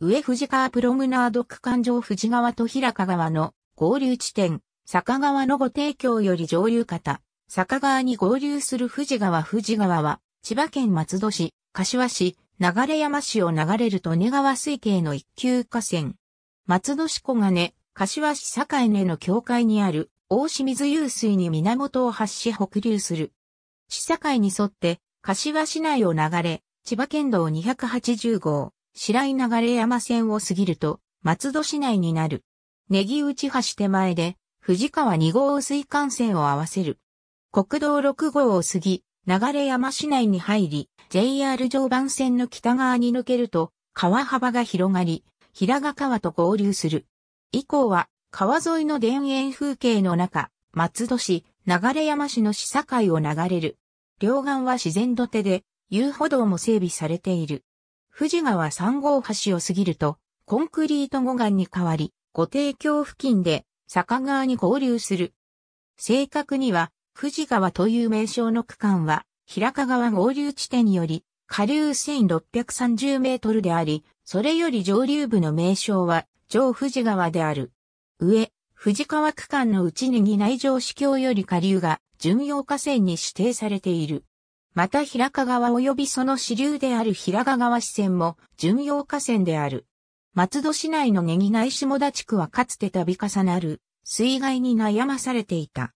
上藤川プロムナード区間上藤川と平川川の合流地点、坂川のご提供より上流方、坂川に合流する藤川藤川は、千葉県松戸市、柏市、流山市を流れる利根川水系の一級河川。松戸市小金、柏市境根の境界にある大清水湧水に源を発し北流する。市境に沿って、柏市内を流れ、千葉県道280号、白井流山線を過ぎると、松戸市内になる。ネギ内橋手前で、藤川2号水幹線を合わせる。国道6号を過ぎ、流山市内に入り、JR 常磐線の北側に抜けると、川幅が広がり、平賀川と合流する。以降は、川沿いの田園風景の中、松戸市、流山市の市境を流れる。両岸は自然土手で、遊歩道も整備されている。富士川3号橋を過ぎると、コンクリート護岸に変わり、御提供付近で坂川に合流する。正確には、富士川という名称の区間は、平川合流地点により、下流1630メートルであり、それより上流部の名称は、上富士川である。上、富士川区間のうちに内上市境より下流が、巡洋河川に指定されている。また平賀川及びその支流である平賀川支線も巡洋河川である。松戸市内のネギ内下田地区はかつて度重なる水害に悩まされていた。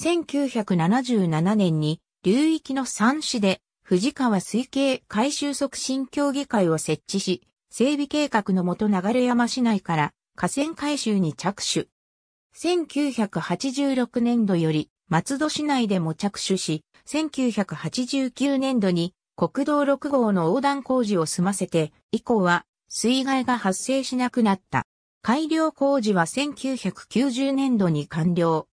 1977年に流域の三市で藤川水系改修促進協議会を設置し、整備計画のもと流山市内から河川改修に着手。1986年度より松戸市内でも着手し、1989年度に国道6号の横断工事を済ませて、以降は水害が発生しなくなった。改良工事は1990年度に完了。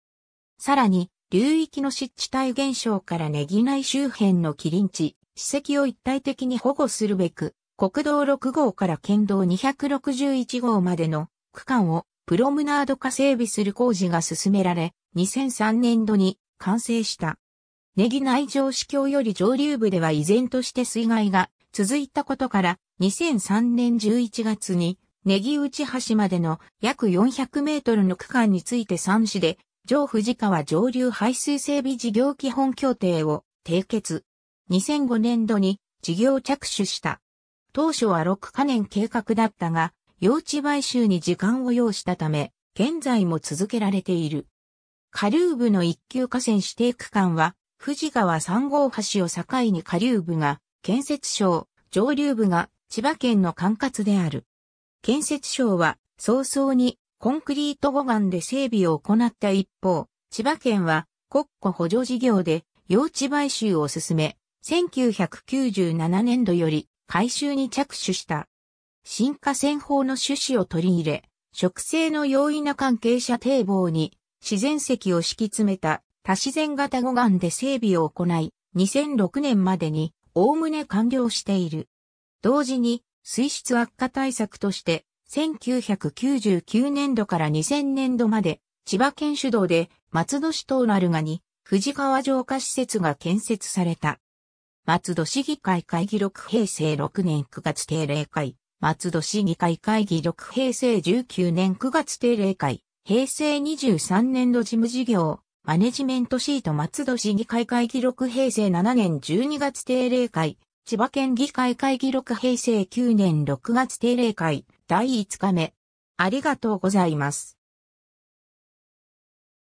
さらに、流域の湿地帯減少からネギ内周辺のキリン地、史跡を一体的に保護するべく、国道6号から県道261号までの区間をプロムナード化整備する工事が進められ、2003年度に完成した。ネギ内城市橋より上流部では依然として水害が続いたことから、2003年11月にネギ内橋までの約400メートルの区間について3市で、上藤川上流排水整備事業基本協定を締結。2005年度に事業着手した。当初は6カ年計画だったが、用地買収に時間を要したため、現在も続けられている。下流部の一級河川指定区間は、富士川3号橋を境に下流部が建設省、上流部が千葉県の管轄である。建設省は早々にコンクリート護岸で整備を行った一方、千葉県は国庫補助事業で用地買収を進め、1997年度より改修に着手した。進化戦法の趣旨を取り入れ、植生の容易な関係者堤防に自然石を敷き詰めた多自然型護岸で整備を行い、2006年までにおおむね完了している。同時に水質悪化対策として1999年度から2000年度まで千葉県主導で松戸市東鳴がに藤川浄化施設が建設された。松戸市議会会議録平成6年9月定例会松戸市議会会議録平成19年9月定例会、平成23年度事務事業、マネジメントシート松戸市議会会議録平成7年12月定例会、千葉県議会会議録平成9年6月定例会、第5日目。ありがとうございます。